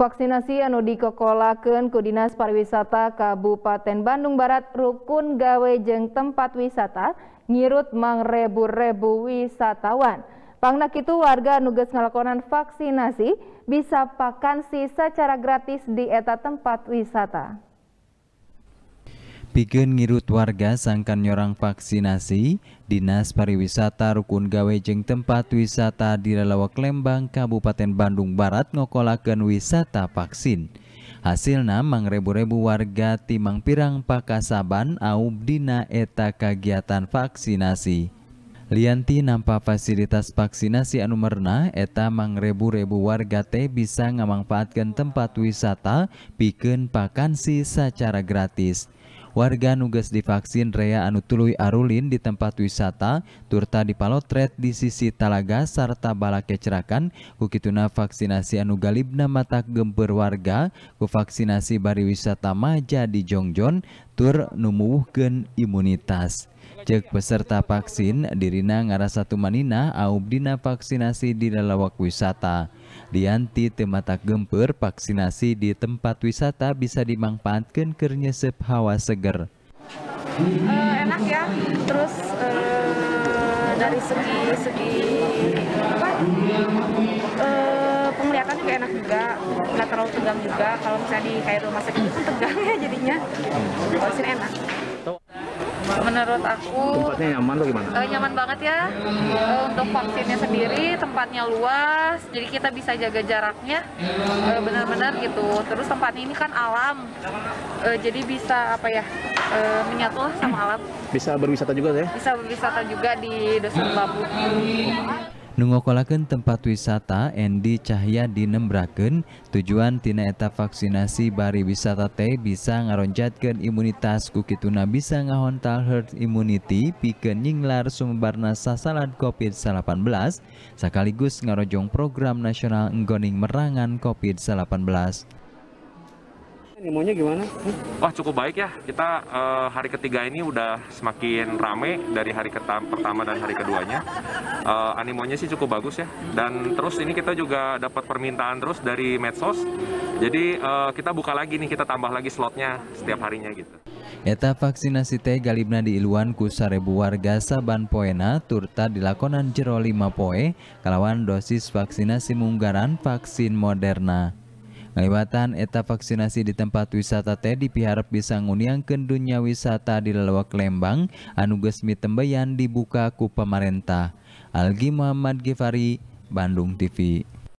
Vaksinasi anu dikokolakeun ku Dinas Pariwisata Kabupaten Bandung Barat rukun gawe jeung tempat wisata ngirut mangrebu-rebu wisatawan. Pangna kitu warga nugas ngalakonan vaksinasi bisa pakansi secara gratis di eta tempat wisata. Pikeun ngirut warga sangkan nyorang vaksinasi, Dinas Pariwisata Rukun Gawe jeng tempat wisata di Lelawak Lembang, Kabupaten Bandung Barat ngokolakeun wisata vaksin. Hasilna mangrebu-rebu warga timang pirang pakasaban aub dina eta kegiatan vaksinasi. Lianti nampak fasilitas vaksinasi anu merna eta mangrebu-rebu warga teh bisa ngamangfaatkan tempat wisata pikeun pakansi secara gratis. Warga nugas divaksin Rea Anutului Arulin di tempat wisata, turta di Palotret di sisi Talaga serta Balake Cerakan, kukituna vaksinasi anu galibna matak gemper warga, ku vaksinasi wisata maja di Jongjon, tur numuhkeun imunitas cek peserta vaksin dirina ngarasa tumanina aubdina vaksinasi di lalawak wisata dianti temata gemper vaksinasi di tempat wisata bisa dimanfaatkan kernyesep hawa seger uh, enak ya terus uh, dari segi segi apa uh, eh, penglihatan juga enak juga nggak terlalu tegang juga kalau misalnya di kayak rumah sakit itu kan tegang ya jadinya vaksin enak menurut aku tempatnya nyaman tuh gimana? Uh, nyaman banget ya uh, untuk vaksinnya sendiri tempatnya luas jadi kita bisa jaga jaraknya uh, benar-benar gitu terus tempat ini kan alam uh, jadi bisa apa ya uh, menyatu sama alam bisa berwisata juga ya? bisa berwisata juga di Dusun Bambu Nungokolakan tempat wisata Endi Cahya di Nembraken tujuan tina eta vaksinasi bari wisata teh bisa ngaronjatkan imunitas kukituna bisa ngahontal herd immunity piken nyinglar sumbarna sasalan COVID-19 sekaligus ngarojong program nasional enggoning merangan COVID-19. Nimonya gimana? Wah cukup baik ya. Kita uh, hari ketiga ini udah semakin rame dari hari pertama dan hari keduanya uh, animonya sih cukup bagus ya. Dan terus ini kita juga dapat permintaan terus dari medsos. Jadi uh, kita buka lagi nih, kita tambah lagi slotnya setiap harinya gitu. Eta vaksinasi T galibna di Iluan ku sarebu warga Saban Poena turta dilakonan jero 5 poe kalawan dosis vaksinasi munggaran vaksin Moderna. Ngaliwatan eta vaksinasi di tempat wisata teh dipiharap bisa nguniangkeun kendunya wisata di lelawak Lembang anu Tembayan dibuka ku pemerintah. Algi Muhammad Gifari, Bandung TV.